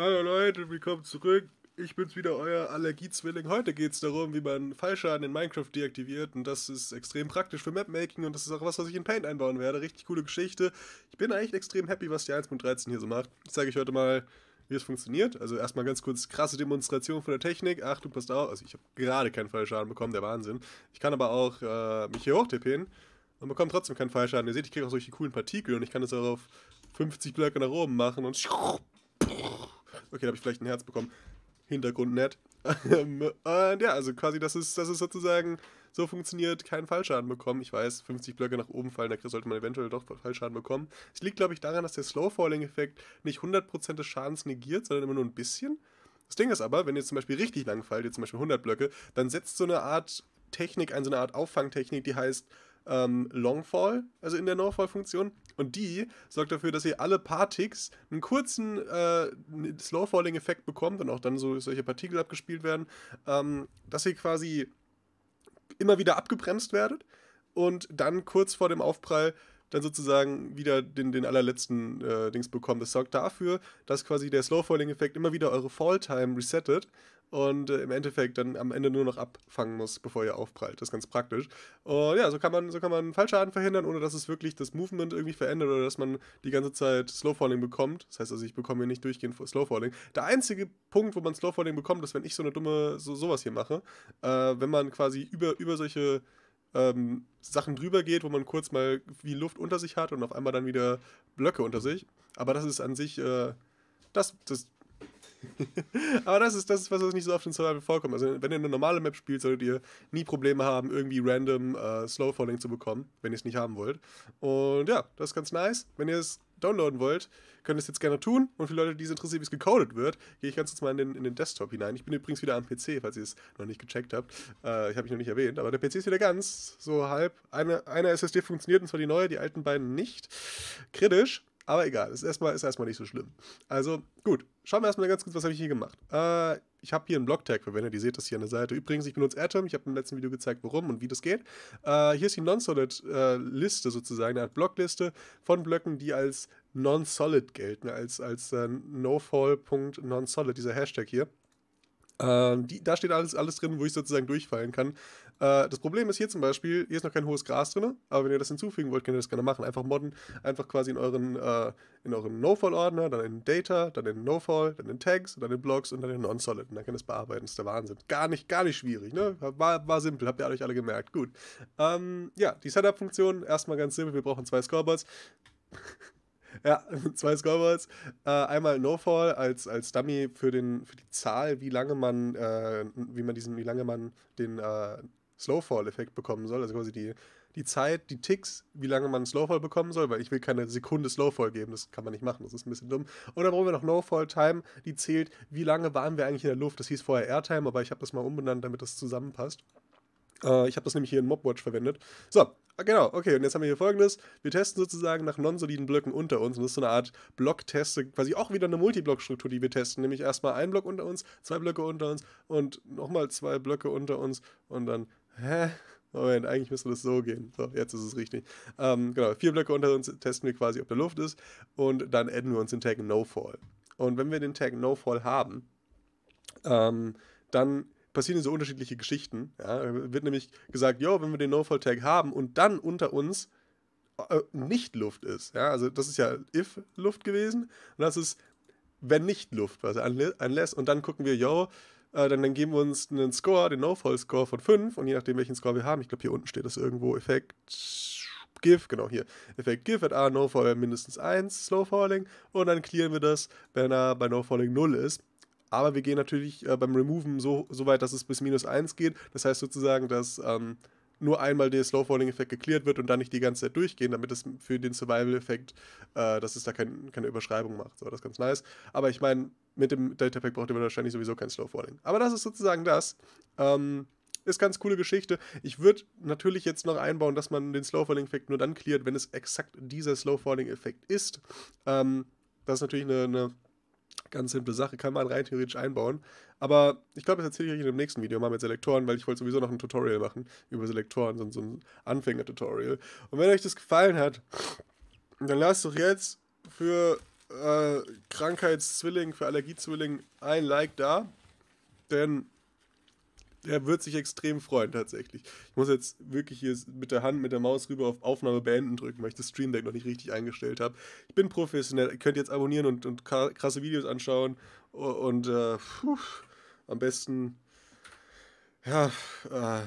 Hallo Leute, willkommen zurück. Ich bin's wieder, euer Allergiezwilling. Heute geht's darum, wie man Fallschaden in Minecraft deaktiviert und das ist extrem praktisch für Mapmaking und das ist auch was, was ich in Paint einbauen werde. Richtig coole Geschichte. Ich bin eigentlich extrem happy, was die 1.13 hier so macht. Ich zeige euch heute mal, wie es funktioniert. Also erstmal ganz kurz krasse Demonstration von der Technik. Achtung, passt auf. Also ich habe gerade keinen Fallschaden bekommen, der Wahnsinn. Ich kann aber auch äh, mich hier hoch tippen und bekomme trotzdem keinen Fallschaden. Ihr seht, ich kriege auch solche coolen Partikel und ich kann das auch auf 50 Blöcke nach oben machen und Okay, da habe ich vielleicht ein Herz bekommen. Hintergrund nett. und ähm, äh, ja, also quasi, das ist, das ist sozusagen so funktioniert, keinen Fallschaden bekommen. Ich weiß, 50 Blöcke nach oben fallen, da sollte man eventuell doch Fallschaden bekommen. Es liegt, glaube ich, daran, dass der Slow-Falling-Effekt nicht 100% des Schadens negiert, sondern immer nur ein bisschen. Das Ding ist aber, wenn ihr zum Beispiel richtig lang fallt, jetzt zum Beispiel 100 Blöcke, dann setzt so eine Art Technik ein, so eine Art Auffangtechnik, die heißt, ähm, Longfall, also in der no funktion Und die sorgt dafür, dass ihr alle paar Ticks einen kurzen äh, slow effekt bekommt und auch dann so solche Partikel abgespielt werden, ähm, dass ihr quasi immer wieder abgebremst werdet und dann kurz vor dem Aufprall dann sozusagen wieder den, den allerletzten äh, Dings bekommen. Das sorgt dafür, dass quasi der Slow Falling Effekt immer wieder eure Fall Time resettet und äh, im Endeffekt dann am Ende nur noch abfangen muss, bevor ihr aufprallt. Das ist ganz praktisch. Und ja, so kann man so kann man Fallschaden verhindern, ohne dass es wirklich das Movement irgendwie verändert oder dass man die ganze Zeit Slow Falling bekommt. Das heißt also, ich bekomme hier nicht durchgehend Slow Falling. Der einzige Punkt, wo man Slow Falling bekommt, ist, wenn ich so eine dumme so sowas hier mache, äh, wenn man quasi über über solche ähm, Sachen drüber geht, wo man kurz mal wie Luft unter sich hat und auf einmal dann wieder Blöcke unter sich. Aber das ist an sich, äh, das, das Aber das ist, das ist was, nicht so oft in Survival vorkommt. Also, wenn ihr eine normale Map spielt, solltet ihr nie Probleme haben, irgendwie random äh, Slowfalling zu bekommen, wenn ihr es nicht haben wollt. Und ja, das ist ganz nice. Wenn ihr es downloaden wollt, könnt ihr es jetzt gerne tun. Und für Leute, die es interessiert, wie es gecodet wird, gehe ich ganz kurz mal in den, in den Desktop hinein. Ich bin übrigens wieder am PC, falls ihr es noch nicht gecheckt habt. Äh, ich habe mich noch nicht erwähnt, aber der PC ist wieder ganz, so halb. Eine, eine SSD funktioniert, und zwar die neue, die alten beiden nicht. Kritisch. Aber egal, ist erstmal, ist erstmal nicht so schlimm. Also gut, schauen wir erstmal ganz kurz, was habe ich hier gemacht. Äh, ich habe hier einen Blog-Tag verwendet, ihr seht das hier an der Seite. Übrigens, ich benutze Atom, ich habe im letzten Video gezeigt, warum und wie das geht. Äh, hier ist die Non-Solid-Liste äh, sozusagen, eine Art Blockliste von Blöcken, die als Non-Solid gelten, als, als äh, NoFall.NonSolid, dieser Hashtag hier. Ähm, die, da steht alles, alles drin, wo ich sozusagen durchfallen kann. Äh, das Problem ist hier zum Beispiel, hier ist noch kein hohes Gras drin, aber wenn ihr das hinzufügen wollt, könnt ihr das gerne machen. Einfach modden, einfach quasi in euren, äh, euren No-Fall-Ordner, dann in Data, dann in No-Fall, dann in Tags, dann in Blocks und dann in Non-Solid. Und dann könnt ihr es bearbeiten. Das ist der Wahnsinn. Gar nicht, gar nicht schwierig, ne? War, war simpel, habt ihr euch alle gemerkt. Gut. Ähm, ja, die Setup-Funktion, erstmal ganz simpel, wir brauchen zwei Scoreboards. Ja, zwei Scoreboards. Äh, einmal No-Fall als, als Dummy für, den, für die Zahl, wie lange man, äh, wie man diesen, wie lange man den äh, Slowfall-Effekt bekommen soll. Also quasi die, die Zeit, die Ticks, wie lange man Slowfall bekommen soll, weil ich will keine Sekunde Slowfall geben, das kann man nicht machen, das ist ein bisschen dumm. Und dann brauchen wir noch No-Fall-Time, die zählt, wie lange waren wir eigentlich in der Luft. Das hieß vorher Airtime, aber ich habe das mal umbenannt, damit das zusammenpasst. Äh, ich habe das nämlich hier in Mobwatch verwendet. So, genau, okay, und jetzt haben wir hier folgendes. Wir testen sozusagen nach non-soliden Blöcken unter uns. Und das ist so eine Art Blockteste, quasi auch wieder eine Multiblock-Struktur, die wir testen. Nämlich erstmal ein Block unter uns, zwei Blöcke unter uns und nochmal zwei Blöcke unter uns und dann, hä? Moment, eigentlich müsste das so gehen. So, jetzt ist es richtig. Ähm, genau, vier Blöcke unter uns testen wir quasi, ob der Luft ist. Und dann adden wir uns den Tag NoFall. Und wenn wir den Tag NoFall haben, ähm, dann passieren so unterschiedliche Geschichten. Ja? Wird nämlich gesagt, jo, wenn wir den no fall tag haben und dann unter uns äh, nicht Luft ist. Ja? Also das ist ja if Luft gewesen und das ist wenn nicht Luft, was also und dann gucken wir, jo, äh, dann, dann geben wir uns einen Score, den No-Fall-Score von 5 und je nachdem, welchen Score wir haben, ich glaube, hier unten steht das irgendwo, Effekt GIF, genau hier, Effekt GIF at A, No-Fall mindestens 1, Slow-Falling und dann clearen wir das, wenn er bei No-Falling 0 ist aber wir gehen natürlich äh, beim Removen so, so weit, dass es bis minus 1 geht. Das heißt sozusagen, dass ähm, nur einmal der Slow Falling Effekt geklärt wird und dann nicht die ganze Zeit durchgehen, damit es für den Survival Effekt, äh, dass es da kein, keine Überschreibung macht. So, das ist ganz nice. Aber ich meine, mit dem Delta Pack braucht ihr wahrscheinlich sowieso kein Slow Falling. Aber das ist sozusagen das. Ähm, ist ganz coole Geschichte. Ich würde natürlich jetzt noch einbauen, dass man den Slow Falling Effekt nur dann cleart, wenn es exakt dieser Slow Falling Effekt ist. Ähm, das ist natürlich eine, eine Ganz simple Sache, kann man rein theoretisch einbauen. Aber ich glaube, das erzähle ich euch in dem nächsten Video mal mit Selektoren, weil ich wollte sowieso noch ein Tutorial machen über Selektoren, so, ein Anfänger-Tutorial. Und wenn euch das gefallen hat, dann lasst doch jetzt für äh, Krankheitszwilling, für Allergiezwilling ein Like da. Denn er wird sich extrem freuen, tatsächlich. Ich muss jetzt wirklich hier mit der Hand, mit der Maus rüber auf Aufnahme beenden drücken, weil ich das Stream Deck noch nicht richtig eingestellt habe. Ich bin professionell, ihr könnt jetzt abonnieren und, und krasse Videos anschauen. Und äh, puh, am besten, ja, äh,